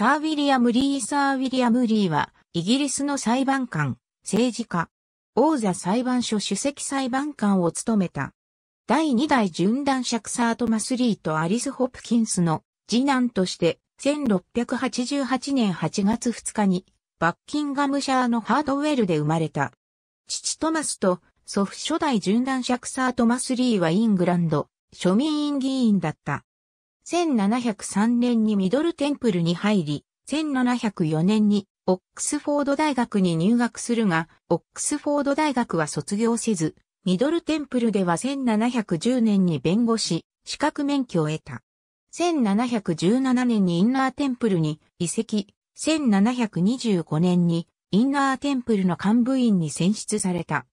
サー・ウィリアム・リー・サー・ウィリアム・リーは、イギリスの裁判官、政治家、王座裁判所主席裁判官を務めた。第2代準男爵サー・トマス・リーとアリス・ホプキンスの次男として、1688年8月2日に、バッキンガムシャーのハードウェルで生まれた。父トマスと祖父初代準男爵サー・トマス・リーはイングランド、庶民院議員だった。1703年にミドルテンプルに入り、1704年にオックスフォード大学に入学するが、オックスフォード大学は卒業せず、ミドルテンプルでは1710年に弁護士、資格免許を得た。1717年にインナーテンプルに移籍、1725年にインナーテンプルの幹部員に選出された。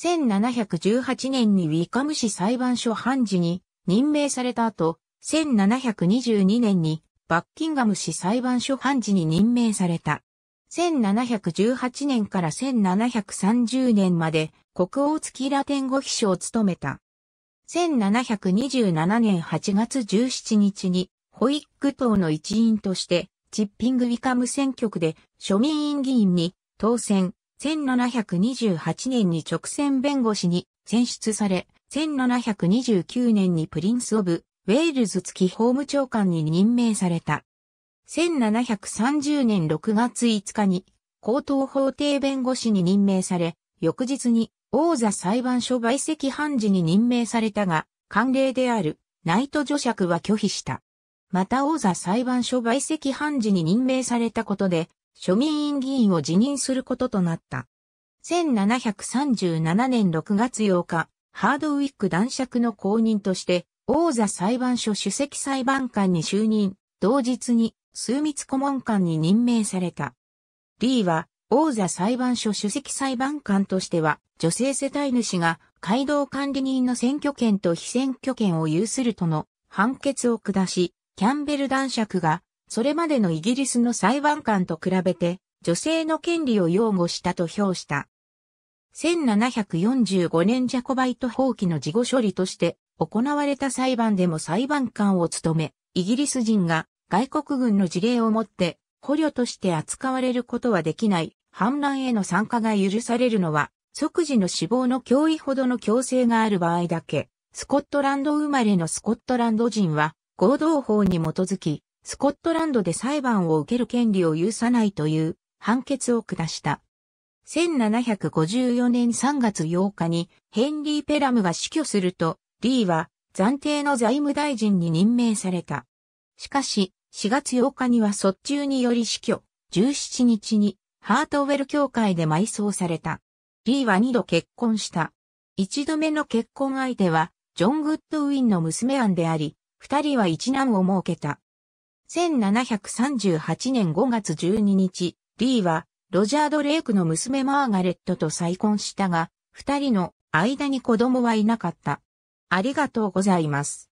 1718年にウィカム市裁判所判事に任命された後、1722年にバッキンガム市裁判所判事に任命された。1718年から1730年まで国王付きラテン語秘書を務めた。1727年8月17日にホイック党の一員としてチッピング・ウィカム選挙区で庶民院議員に当選。1728年に直線弁護士に選出され、1729年にプリンス・オブ・ウェールズ付き法務長官に任命された。1730年6月5日に高等法廷弁護士に任命され、翌日に王座裁判所売席判事に任命されたが、慣例であるナイト助釈は拒否した。また王座裁判所売席判事に任命されたことで、庶民院議員を辞任することとなった。1737年6月8日、ハードウィック男爵の公認として、王座裁判所主席裁判官に就任、同日に枢密顧問官に任命された。リーは、王座裁判所主席裁判官としては、女性世帯主が街道管理人の選挙権と非選挙権を有するとの判決を下し、キャンベル男爵が、それまでのイギリスの裁判官と比べて、女性の権利を擁護したと評した。1745年ジャコバイト放棄の事後処理として、行われた裁判でも裁判官を務め、イギリス人が外国軍の事例をもって捕虜として扱われることはできない反乱への参加が許されるのは即時の死亡の脅威ほどの強制がある場合だけ、スコットランド生まれのスコットランド人は合同法に基づき、スコットランドで裁判を受ける権利を許さないという判決を下した。1754年3月8日にヘンリー・ペラムが死去すると、リーは暫定の財務大臣に任命された。しかし、4月8日には卒中により死去、17日にハートウェル協会で埋葬された。リーは2度結婚した。一度目の結婚相手は、ジョン・グッドウィンの娘アンであり、二人は一男を設けた。1738年5月12日、リーは、ロジャー・ド・レイクの娘マーガレットと再婚したが、二人の間に子供はいなかった。ありがとうございます。